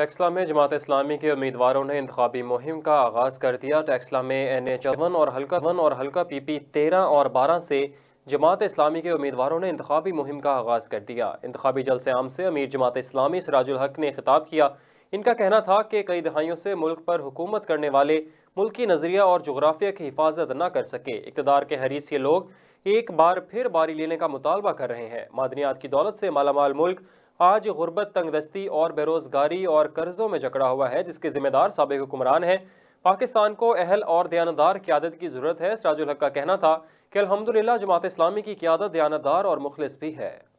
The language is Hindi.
टैक्सला में जमात इस्लामी के उम्मीदवारों ने इंतबी मुहिम का आगाज़ कर दिया टैक्सला में एन एच वन और हल्का वन और हल्का पी पी तेरह और बारह से जमात इस्लामी के उम्मीदवारों ने इंतबी मुहिम का आगाज़ कर दिया इंतबी जलसे आम से अमीर जमात इस्लामी सराजुल हक ने खिताब किया इनका कहना था कि कई दहाइयों से मुल्क पर हुकूमत करने वाले मुल्क नजरिया और जोग्राफिया की हिफाजत न कर सके इकतदार के हरीस के लोग एक बार फिर बारी लेने का मुतालबा कर रहे हैं मादनियात की दौलत से मालामाल मुल्क आज गुर्बत तंगदस्ती और बेरोजगारी और कर्जों में जकड़ा हुआ है जिसके जिम्मेदार सबक हुक्मरान है पाकिस्तान को अहल और दयानदार क्यादत की जरूरत है सराजुल हक का कहना था कि अलहमदिल्ला जमात इस्लामी की क्यादत दयानदार और मुखलिस भी है